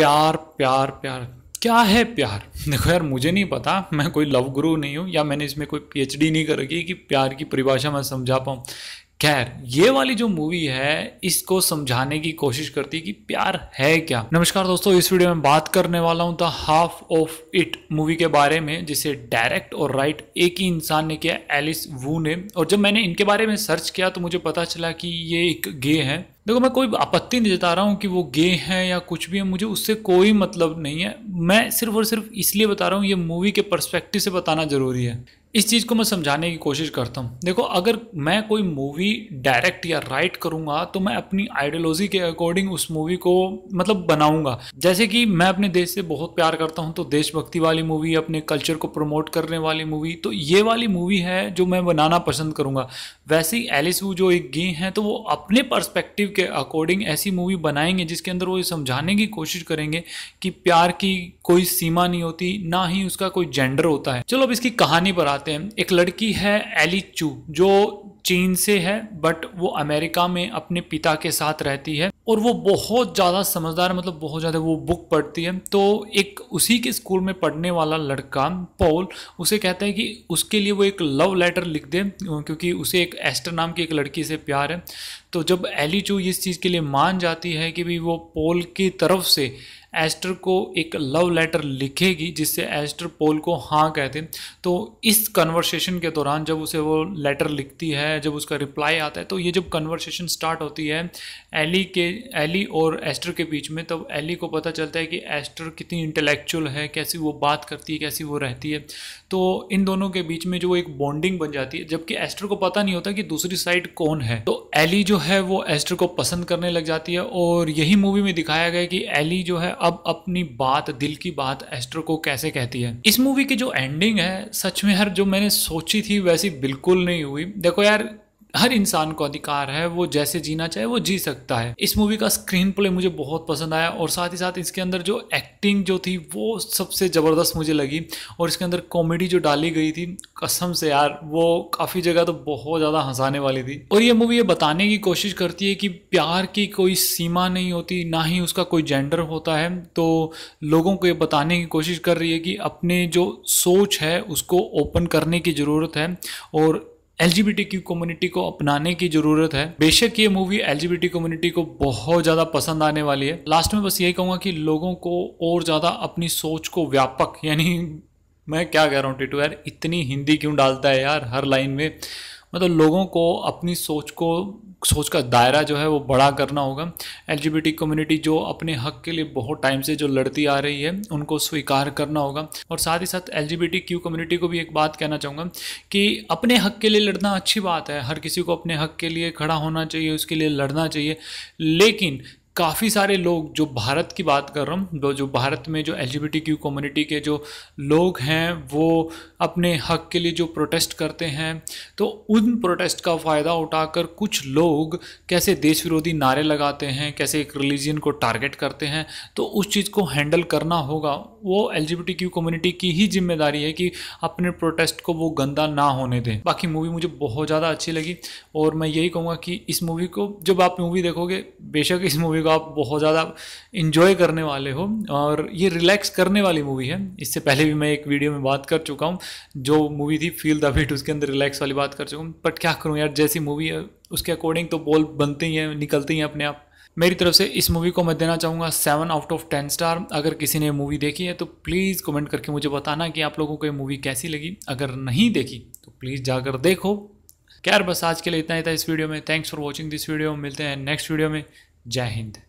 प्यार प्यार प्यार क्या है प्यार देखो यार मुझे नहीं पता मैं कोई लव गुरु नहीं हूँ या मैंने इसमें कोई पीएचडी नहीं कर रखी कि प्यार की परिभाषा मैं समझा पाऊँ खैर ये वाली जो मूवी है इसको समझाने की कोशिश करती है कि प्यार है क्या नमस्कार दोस्तों इस वीडियो में बात करने वाला हूँ the half of it movie के बारे में जिसे डायरेक्ट और राइट एक ही इंसान ने किया एलिस वू ने और जब मैंने इनके बारे में सर्च किया तो मुझे पता चला कि ये एक गे हैं देखो मैं कोई आपत्ति नहीं जता रहा हूँ कि वो गे हैं या कुछ भी है मुझे उससे कोई मतलब नहीं है मैं सिर्फ और सिर्फ इसलिए बता रहा हूँ ये मूवी के परस्पेक्टिव से बताना ज़रूरी है इस चीज़ को मैं समझाने की कोशिश करता हूँ देखो अगर मैं कोई मूवी डायरेक्ट या राइट करूँगा तो मैं अपनी आइडियोलॉजी के अकॉर्डिंग उस मूवी को मतलब बनाऊँगा जैसे कि मैं अपने देश से बहुत प्यार करता हूँ तो देशभक्ति वाली मूवी अपने कल्चर को प्रमोट करने वाली मूवी तो ये वाली मूवी है जो मैं बनाना पसंद करूँगा वैसे ही एलिस वो जो एक गे हैं तो वो अपने के के अकॉर्डिंग ऐसी मूवी बनाएंगे जिसके अंदर वो ये समझाने की कोशिश करेंगे कि प्यार की कोई सीमा नहीं होती ना ही उसका कोई जेंडर होता है चलो अब इसकी कहानी पर आते हैं एक लड़की है एली चू जो चीन से है बट वो अमेरिका में अपने पिता के साथ रहती है और वो बहुत ज़्यादा समझदार मतलब बहुत ज़्यादा वो बुक पढ़ती है तो एक उसी के स्कूल में पढ़ने वाला लड़का पॉल उसे कहता है कि उसके लिए वो एक लव लेटर लिख दे क्योंकि उसे एक एस्टर नाम की एक लड़की से प्यार है तो जब एलिचू इस चीज़ के लिए मान जाती है कि भाई वो पॉल की तरफ से एस्टर को एक लव लेटर लिखेगी जिससे एस्टर पोल को हाँ कहते तो इस कन्वर्सेशन के दौरान जब उसे वो लेटर लिखती है जब उसका रिप्लाई आता है तो ये जब कन्वर्सेशन स्टार्ट होती है एली के एली और एस्टर के बीच में तब तो एली को पता चलता है कि एस्टर कितनी इंटेलेक्चुअल है कैसी वो बात करती है कैसी वो रहती है तो इन दोनों के बीच में जो एक बॉन्डिंग बन जाती है जबकि एस्टर को पता नहीं होता कि दूसरी साइड कौन है तो एली जो है वो एस्टर को पसंद करने लग जाती है और यही मूवी में दिखाया गया कि एली जो है अब अपनी बात दिल की बात एस्टर को कैसे कहती है इस मूवी की जो एंडिंग है सच में यार जो मैंने सोची थी वैसी बिल्कुल नहीं हुई देखो यार हर इंसान को अधिकार है वो जैसे जीना चाहे वो जी सकता है इस मूवी का स्क्रीन प्ले मुझे बहुत पसंद आया और साथ ही साथ इसके अंदर जो एक्टिंग जो थी वो सबसे ज़बरदस्त मुझे लगी और इसके अंदर कॉमेडी जो डाली गई थी कसम से यार वो काफ़ी जगह तो बहुत ज़्यादा हंसाने वाली थी और ये मूवी ये बताने की कोशिश करती है कि प्यार की कोई सीमा नहीं होती ना ही उसका कोई जेंडर होता है तो लोगों को ये बताने की कोशिश कर रही है कि अपने जो सोच है उसको ओपन करने की ज़रूरत है और एल कम्युनिटी को अपनाने की जरूरत है बेशक ये मूवी एल कम्युनिटी को बहुत ज़्यादा पसंद आने वाली है लास्ट में बस यही कहूँगा कि लोगों को और ज़्यादा अपनी सोच को व्यापक यानी मैं क्या कह रहा हूँ टीटू यार इतनी हिंदी क्यों डालता है यार हर लाइन में मतलब लोगों को अपनी सोच को सोच का दायरा जो है वो बड़ा करना होगा एल कम्युनिटी जो अपने हक के लिए बहुत टाइम से जो लड़ती आ रही है उनको स्वीकार करना होगा और साथ ही साथ एल क्यू कम्युनिटी को भी एक बात कहना चाहूँगा कि अपने हक के लिए लड़ना अच्छी बात है हर किसी को अपने हक के लिए खड़ा होना चाहिए उसके लिए लड़ना चाहिए लेकिन काफ़ी सारे लोग जो भारत की बात कर रहा हूँ जो भारत में जो एल क्यू कम्युनिटी के जो लोग हैं वो अपने हक के लिए जो प्रोटेस्ट करते हैं तो उन प्रोटेस्ट का फ़ायदा उठाकर कुछ लोग कैसे देश विरोधी नारे लगाते हैं कैसे एक रिलीजन को टारगेट करते हैं तो उस चीज़ को हैंडल करना होगा वो एल क्यू कम्युनिटी की ही जिम्मेदारी है कि अपने प्रोटेस्ट को वो गंदा ना होने दें बाकी मूवी मुझे बहुत ज़्यादा अच्छी लगी और मैं यही कहूँगा कि इस मूवी को जब आप मूवी देखोगे बेशक इस मूवी मूवी को आप बहुत ज़्यादा इन्जॉय करने वाले हो और ये रिलैक्स करने वाली मूवी है इससे पहले भी मैं एक वीडियो में बात कर चुका हूँ जो मूवी थी फील द बीट उसके अंदर रिलैक्स वाली बात कर चुका हूँ बट क्या करूँ यार जैसी मूवी है उसके अकॉर्डिंग तो बॉल बनते ही हैं निकलते ही हैं अपने आप मेरी तरफ से इस मूवी को मैं देना चाहूँगा seven out of ten star अगर किसी ने मूवी देखी है तो प्लीज़ कमेंट करके मुझे बताना कि आप लोगों को ये मूवी कैसी लगी अगर नहीं देखी तो प्लीज़ जाकर देखो खैर बस आज के लिए इतना ही था इस वीडियो में thanks for watching this video मिलते हैं नेक्स्ट वीडियो में जय हिंद